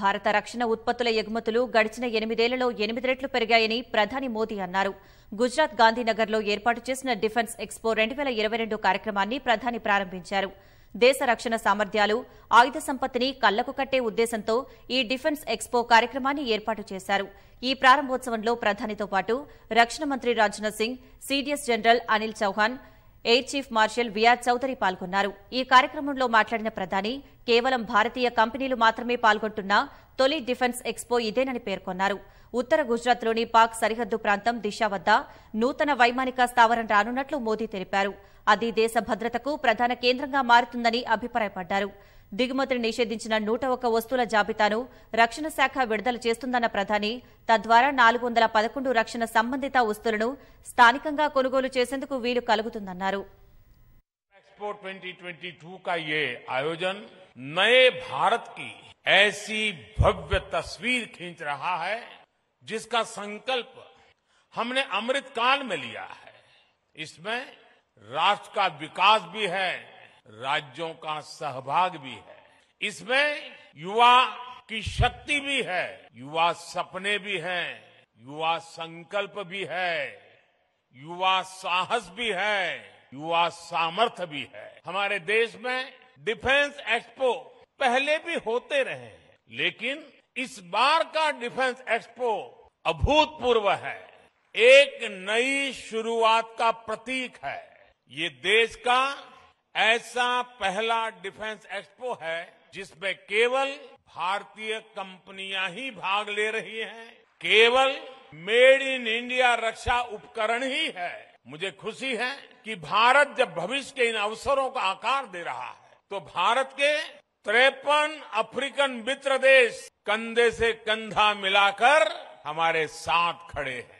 భారత రక్షణ ఉత్పత్తుల ఎగుమతులు గడిచిన ఎనిమిదేళ్లలో ఎనిమిది రెట్లు పెరిగాయని ప్రధాని మోదీ అన్నారు గుజరాత్ గాంధీనగర్లో ఏర్పాటు చేసిన డిఫెన్స్ ఎక్స్పో రెండు కార్యక్రమాన్ని ప్రధాని ప్రారంభించారు దేశ రక్షణ సామర్థ్యాలు ఆయుధ సంపత్తిని కళ్లకు కట్టే ఉద్దేశంతో ఈ డిఫెన్స్ ఎక్స్పో కార్యక్రమాన్ని ఏర్పాటు చేశారు ఈ ప్రారంభోత్సవంలో ప్రధానితో పాటు రక్షణ మంత్రి Rajnath Singh CDS general Anil Chauhan air chief marshal వియాజ్ చౌదరి పాల్గొన్నారు ఈ కార్యక్రమంలో మాట్లాడిన ప్రధాని కేవలం భారతీయ కంపెనీలు మాత్రమే పాల్గొంటున్న తొలి డిఫెన్స్ ఎక్స్పో ఇదేనని పేర్కొన్నారు ఉత్తర గుజరాత్లోని పాక్ సరిహద్దు ప్రాంతం దిశ వద్ద నూతన వైమానిక స్థావరం రానున్నట్లు మోదీ తెలిపారు అది దేశ భద్రతకు ప్రధాన కేంద్రంగా మారుతుందని అభిప్రాయపడ్డారు దిగుమతిని నిషేధించిన నూట ఒక్క వస్తువుల జాబితాను రక్షణ శాఖ విడుదల చేస్తుందన్న ప్రధాని తద్వారా నాలుగు వందల పదకొండు రక్షణ సంబంధిత వస్తువులను స్థానికంగా కొనుగోలు చేసేందుకు వీలు కలుగుతుందన్నారు ఆయోజన్ నయే భారత్ కి ऐसी भव्य तस्वीर खींच रहा है जिसका संकल्प हमने अमृत राज्यों का सहभाग भी है इसमें युवा की शक्ति भी है युवा सपने भी हैं युवा संकल्प भी है युवा साहस भी है युवा सामर्थ्य भी है हमारे देश में डिफेंस एक्सपो पहले भी होते रहे हैं लेकिन इस बार का डिफेंस एक्सपो अभूतपूर्व है एक नई शुरुआत का प्रतीक है ये देश का ऐसा पहला डिफेंस एक्सपो है जिसमें केवल भारतीय कंपनियां ही भाग ले रही हैं केवल मेड इन इंडिया रक्षा उपकरण ही है मुझे खुशी है कि भारत जब भविष्य के इन अवसरों का आकार दे रहा है तो भारत के त्रेपन अफ्रीकन मित्र देश कंधे से कंधा मिलाकर हमारे साथ खड़े हैं